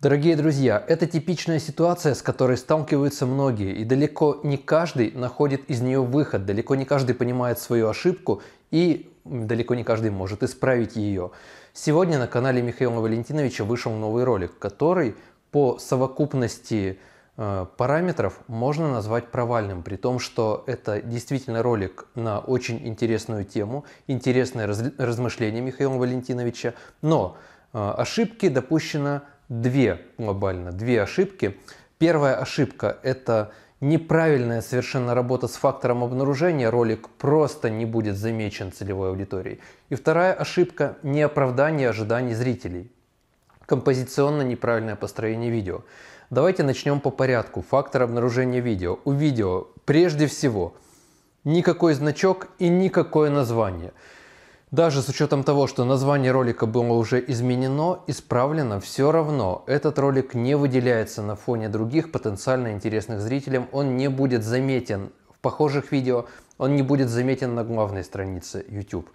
Дорогие друзья, это типичная ситуация, с которой сталкиваются многие, и далеко не каждый находит из нее выход, далеко не каждый понимает свою ошибку и далеко не каждый может исправить ее. Сегодня на канале Михаила Валентиновича вышел новый ролик, который по совокупности э, параметров можно назвать провальным, при том, что это действительно ролик на очень интересную тему, интересное раз размышление Михаила Валентиновича, но э, ошибки допущено две глобально, две ошибки. Первая ошибка – это неправильная совершенно работа с фактором обнаружения, ролик просто не будет замечен целевой аудиторией. И вторая ошибка – неоправдание ожиданий зрителей. Композиционно неправильное построение видео. Давайте начнем по порядку. Фактор обнаружения видео. У видео прежде всего никакой значок и никакое название. Даже с учетом того, что название ролика было уже изменено, исправлено, все равно этот ролик не выделяется на фоне других потенциально интересных зрителям, он не будет заметен в похожих видео, он не будет заметен на главной странице YouTube.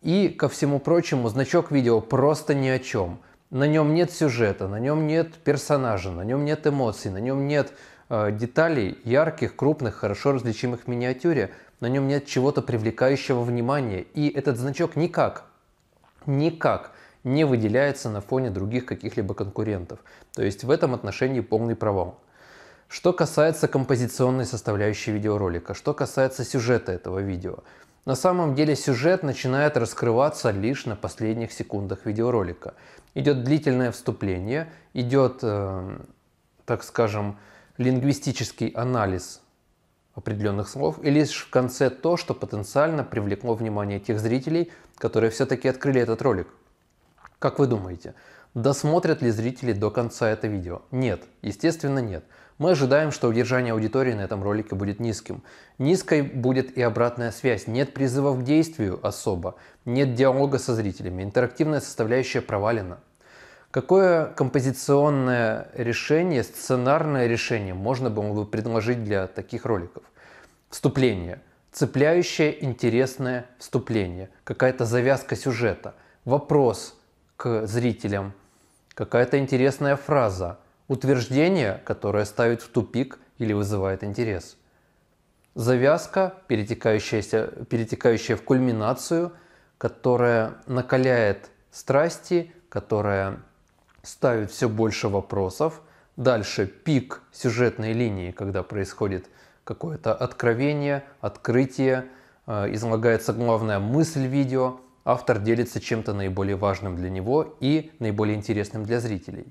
И, ко всему прочему, значок видео просто ни о чем. На нем нет сюжета, на нем нет персонажа, на нем нет эмоций, на нем нет э, деталей ярких, крупных, хорошо различимых в миниатюре – на нем нет чего-то привлекающего внимания, и этот значок никак, никак не выделяется на фоне других каких-либо конкурентов. То есть в этом отношении полный провал. Что касается композиционной составляющей видеоролика, что касается сюжета этого видео. На самом деле сюжет начинает раскрываться лишь на последних секундах видеоролика. Идет длительное вступление, идет, э, так скажем, лингвистический анализ определенных слов, и лишь в конце то, что потенциально привлекло внимание тех зрителей, которые все-таки открыли этот ролик. Как вы думаете, досмотрят ли зрители до конца это видео? Нет, естественно нет. Мы ожидаем, что удержание аудитории на этом ролике будет низким. Низкой будет и обратная связь, нет призывов к действию особо, нет диалога со зрителями, интерактивная составляющая провалена. Какое композиционное решение, сценарное решение можно было бы предложить для таких роликов? Вступление. Цепляющее, интересное вступление. Какая-то завязка сюжета. Вопрос к зрителям. Какая-то интересная фраза. Утверждение, которое ставит в тупик или вызывает интерес. Завязка, перетекающаяся, перетекающая в кульминацию, которая накаляет страсти, которая ставит все больше вопросов. Дальше пик сюжетной линии, когда происходит какое-то откровение, открытие, э, излагается главная мысль видео, автор делится чем-то наиболее важным для него и наиболее интересным для зрителей.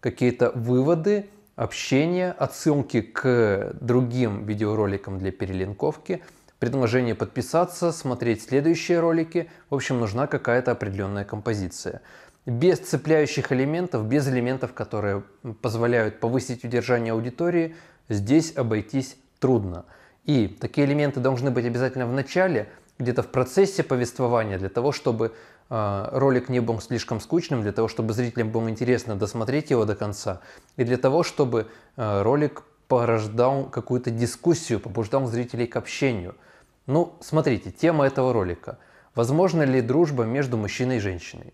Какие-то выводы, общение, отсылки к другим видеороликам для перелинковки, предложение подписаться, смотреть следующие ролики. В общем, нужна какая-то определенная композиция без цепляющих элементов, без элементов, которые позволяют повысить удержание аудитории, здесь обойтись трудно. И такие элементы должны быть обязательно в начале, где-то в процессе повествования, для того, чтобы э, ролик не был слишком скучным, для того, чтобы зрителям было интересно досмотреть его до конца, и для того, чтобы э, ролик порождал какую-то дискуссию, побуждал зрителей к общению. Ну, смотрите, тема этого ролика. Возможно ли дружба между мужчиной и женщиной?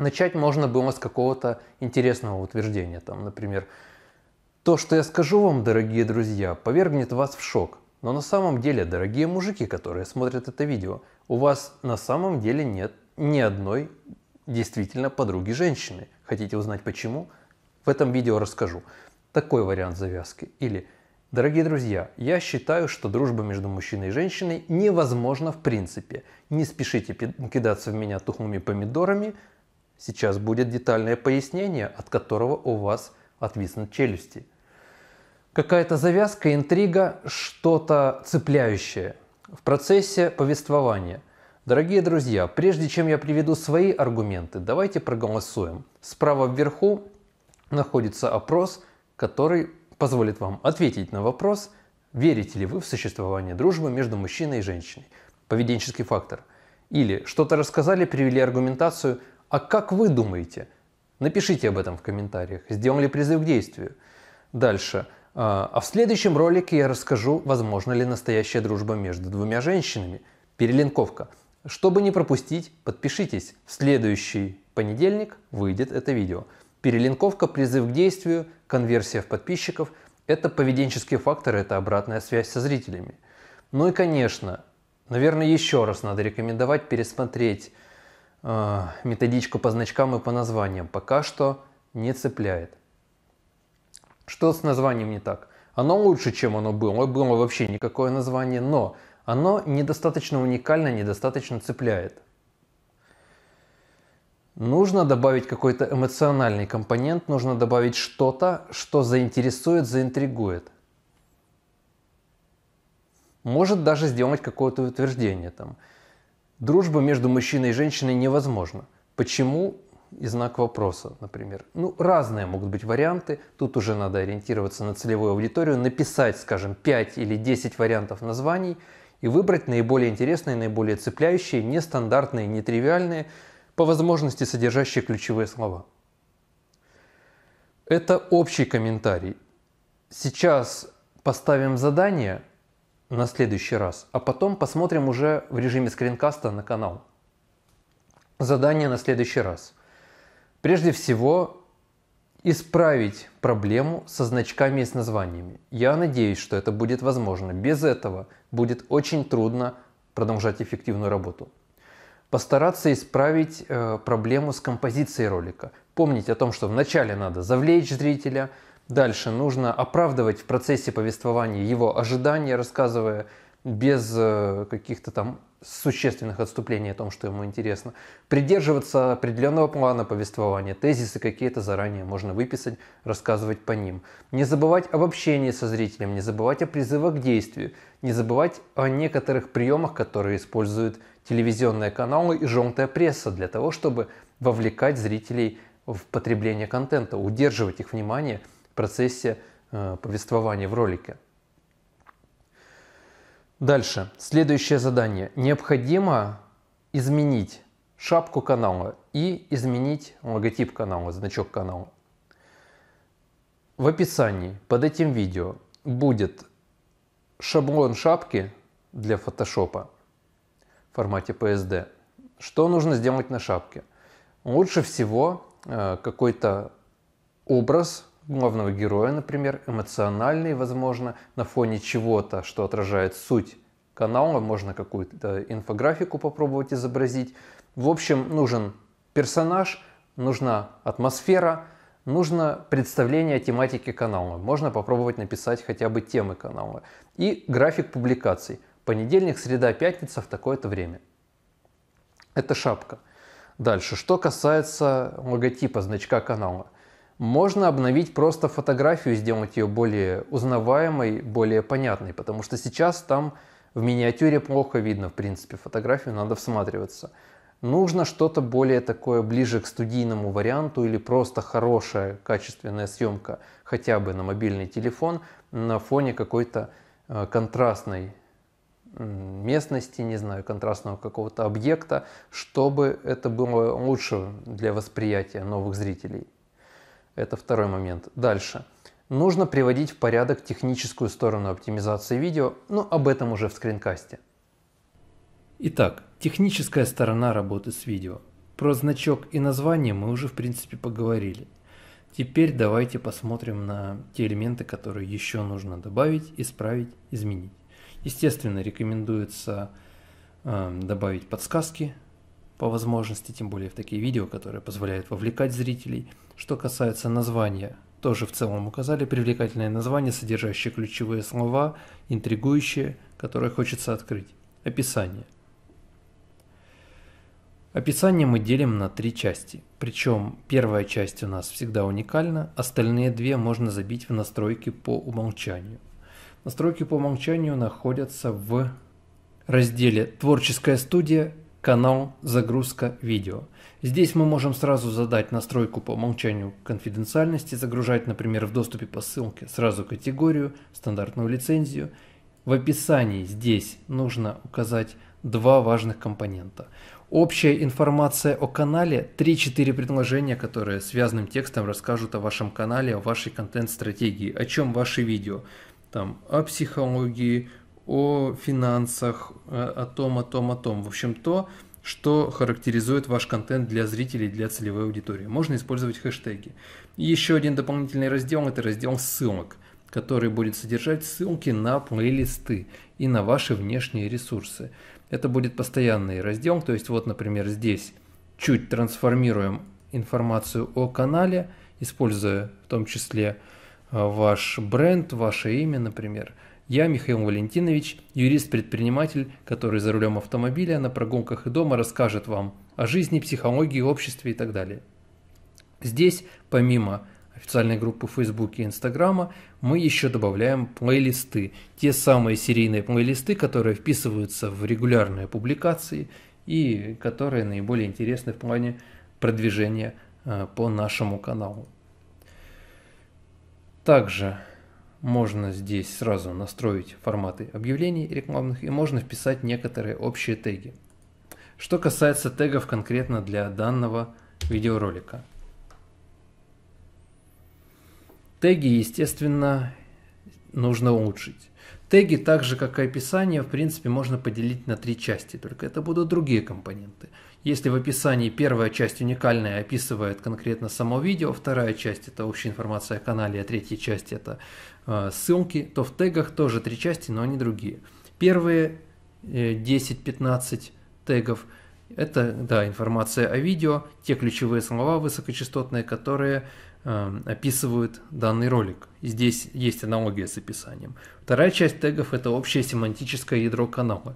Начать можно было с какого-то интересного утверждения, там, например, то, что я скажу вам, дорогие друзья, повергнет вас в шок. Но на самом деле, дорогие мужики, которые смотрят это видео, у вас на самом деле нет ни одной действительно подруги женщины. Хотите узнать почему? В этом видео расскажу. Такой вариант завязки. Или Дорогие друзья, я считаю, что дружба между мужчиной и женщиной невозможна в принципе. Не спешите кидаться в меня тухлыми помидорами, Сейчас будет детальное пояснение, от которого у вас отвиснут челюсти. Какая-то завязка, интрига, что-то цепляющее в процессе повествования. Дорогие друзья, прежде чем я приведу свои аргументы, давайте проголосуем. Справа вверху находится опрос, который позволит вам ответить на вопрос, верите ли вы в существование дружбы между мужчиной и женщиной, поведенческий фактор. Или что-то рассказали, привели аргументацию, а как вы думаете? Напишите об этом в комментариях. Сделали призыв к действию. Дальше. А, а в следующем ролике я расскажу, возможно ли настоящая дружба между двумя женщинами. Перелинковка. Чтобы не пропустить, подпишитесь. В следующий понедельник выйдет это видео. Перелинковка, призыв к действию, конверсия в подписчиков – это поведенческие факторы, это обратная связь со зрителями. Ну и, конечно, наверное, еще раз надо рекомендовать пересмотреть а, методичку по значкам и по названиям. Пока что не цепляет. Что с названием не так? Оно лучше, чем оно было. Было вообще никакое название, но оно недостаточно уникально, недостаточно цепляет. Нужно добавить какой-то эмоциональный компонент, нужно добавить что-то, что заинтересует, заинтригует. Может даже сделать какое-то утверждение там – Дружба между мужчиной и женщиной невозможна. Почему? И знак вопроса, например. Ну, разные могут быть варианты. Тут уже надо ориентироваться на целевую аудиторию, написать, скажем, 5 или 10 вариантов названий и выбрать наиболее интересные, наиболее цепляющие, нестандартные, нетривиальные, по возможности содержащие ключевые слова. Это общий комментарий. Сейчас поставим задание – на следующий раз, а потом посмотрим уже в режиме скринкаста на канал. Задание на следующий раз. Прежде всего, исправить проблему со значками и с названиями. Я надеюсь, что это будет возможно. Без этого будет очень трудно продолжать эффективную работу. Постараться исправить э, проблему с композицией ролика. Помнить о том, что вначале надо завлечь зрителя – Дальше нужно оправдывать в процессе повествования его ожидания, рассказывая без э, каких-то там существенных отступлений о том, что ему интересно. Придерживаться определенного плана повествования, тезисы какие-то заранее можно выписать, рассказывать по ним. Не забывать об общении со зрителем, не забывать о призывах к действию, не забывать о некоторых приемах, которые используют телевизионные каналы и желтая пресса для того, чтобы вовлекать зрителей в потребление контента, удерживать их внимание – процессе э, повествования в ролике. Дальше. Следующее задание. Необходимо изменить шапку канала и изменить логотип канала, значок канала. В описании под этим видео будет шаблон шапки для фотошопа в формате PSD. Что нужно сделать на шапке? Лучше всего э, какой-то образ главного героя, например, эмоциональный, возможно, на фоне чего-то, что отражает суть канала, можно какую-то инфографику попробовать изобразить. В общем, нужен персонаж, нужна атмосфера, нужно представление тематики канала. Можно попробовать написать хотя бы темы канала. И график публикаций. Понедельник, среда, пятница в такое-то время. Это шапка. Дальше, что касается логотипа, значка канала – можно обновить просто фотографию, сделать ее более узнаваемой, более понятной, потому что сейчас там в миниатюре плохо видно, в принципе, фотографию надо всматриваться. Нужно что-то более такое ближе к студийному варианту или просто хорошая качественная съемка хотя бы на мобильный телефон на фоне какой-то э, контрастной местности, не знаю, контрастного какого-то объекта, чтобы это было лучше для восприятия новых зрителей. Это второй момент. Дальше. Нужно приводить в порядок техническую сторону оптимизации видео, но об этом уже в скринкасте. Итак, техническая сторона работы с видео. Про значок и название мы уже в принципе поговорили. Теперь давайте посмотрим на те элементы, которые еще нужно добавить, исправить, изменить. Естественно, рекомендуется э, добавить подсказки, по возможности, тем более в такие видео, которые позволяют вовлекать зрителей. Что касается названия, тоже в целом указали привлекательное название, содержащее ключевые слова, интригующие, которые хочется открыть. Описание. Описание мы делим на три части, причем первая часть у нас всегда уникальна, остальные две можно забить в настройки по умолчанию. Настройки по умолчанию находятся в разделе «Творческая студия» канал «Загрузка видео». Здесь мы можем сразу задать настройку по умолчанию конфиденциальности, загружать, например, в доступе по ссылке сразу категорию, стандартную лицензию. В описании здесь нужно указать два важных компонента. Общая информация о канале, 3-4 предложения, которые связанным текстом расскажут о вашем канале, о вашей контент-стратегии, о чем ваши видео. Там о психологии, о финансах, э, о том, о том, о том. В общем, то, что характеризует ваш контент для зрителей, для целевой аудитории. Можно использовать хэштеги. И еще один дополнительный раздел – это раздел ссылок, который будет содержать ссылки на плейлисты и на ваши внешние ресурсы. Это будет постоянный раздел, то есть вот, например, здесь чуть трансформируем информацию о канале, используя в том числе э, ваш бренд, ваше имя, например, я Михаил Валентинович, юрист-предприниматель, который за рулем автомобиля, на прогулках и дома расскажет вам о жизни, психологии, обществе и так далее. Здесь, помимо официальной группы в Фейсбуке и Инстаграма, мы еще добавляем плейлисты. Те самые серийные плейлисты, которые вписываются в регулярные публикации и которые наиболее интересны в плане продвижения э, по нашему каналу. Также можно здесь сразу настроить форматы объявлений рекламных и можно вписать некоторые общие теги. Что касается тегов конкретно для данного видеоролика. Теги, естественно, нужно улучшить. Теги, так же как и описание, в принципе, можно поделить на три части, только это будут другие компоненты – если в описании первая часть уникальная описывает конкретно само видео, вторая часть это общая информация о канале, а третья часть это э, ссылки, то в тегах тоже три части, но они другие. Первые э, 10-15 тегов это да, информация о видео, те ключевые слова высокочастотные, которые э, описывают данный ролик. Здесь есть аналогия с описанием. Вторая часть тегов это общее семантическое ядро канала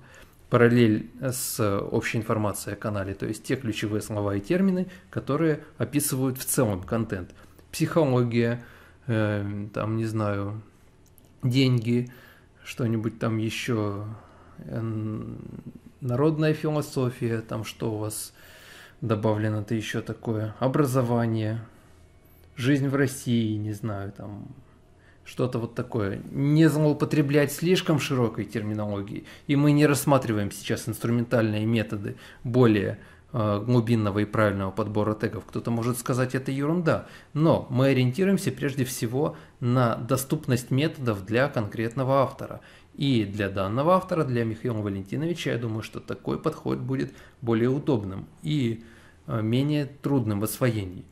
параллель с общей информацией о канале, то есть те ключевые слова и термины, которые описывают в целом контент. Психология, э, там, не знаю, деньги, что-нибудь там еще, э, народная философия, там что у вас добавлено-то еще такое, образование, жизнь в России, не знаю, там что-то вот такое. Не злоупотреблять слишком широкой терминологией. И мы не рассматриваем сейчас инструментальные методы более э, глубинного и правильного подбора тегов. Кто-то может сказать, это ерунда. Но мы ориентируемся прежде всего на доступность методов для конкретного автора. И для данного автора, для Михаила Валентиновича, я думаю, что такой подход будет более удобным и э, менее трудным в освоении.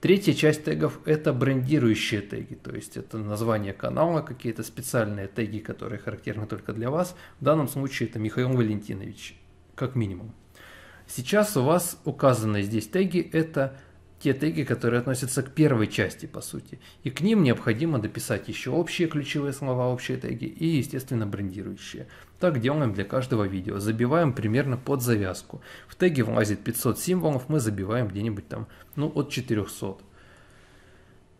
Третья часть тегов – это брендирующие теги, то есть это название канала, какие-то специальные теги, которые характерны только для вас. В данном случае это Михаил Валентинович, как минимум. Сейчас у вас указанные здесь теги – это те теги, которые относятся к первой части, по сути. И к ним необходимо дописать еще общие ключевые слова, общие теги и, естественно, брендирующие. Так делаем для каждого видео. Забиваем примерно под завязку. В теге влазит 500 символов, мы забиваем где-нибудь там, ну, от 400.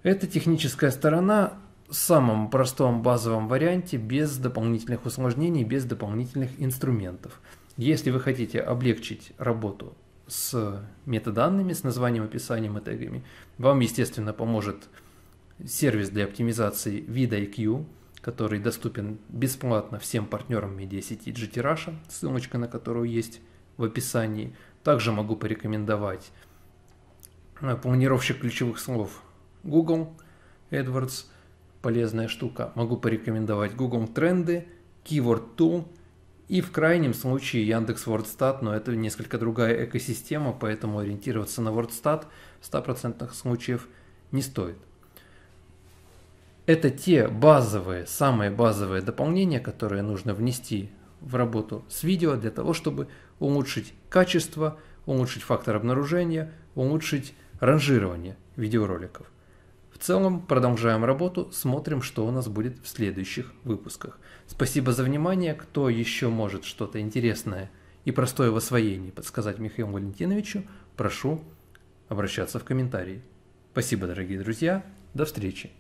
Это техническая сторона в самом простом базовом варианте, без дополнительных усложнений, без дополнительных инструментов. Если вы хотите облегчить работу с метаданными, с названием, описанием и тегами. Вам, естественно, поможет сервис для оптимизации VidIQ, который доступен бесплатно всем партнерам медиасети GTRusha, ссылочка на которую есть в описании. Также могу порекомендовать э, планировщик ключевых слов Google AdWords, полезная штука. Могу порекомендовать Google Тренды, Keyword Tool – и в крайнем случае Яндекс Вордстат, но это несколько другая экосистема, поэтому ориентироваться на Вордстат в 100% случаев не стоит. Это те базовые, самые базовые дополнения, которые нужно внести в работу с видео для того, чтобы улучшить качество, улучшить фактор обнаружения, улучшить ранжирование видеороликов. В целом продолжаем работу, смотрим, что у нас будет в следующих выпусках. Спасибо за внимание. Кто еще может что-то интересное и простое в освоении подсказать Михаилу Валентиновичу, прошу обращаться в комментарии. Спасибо, дорогие друзья. До встречи.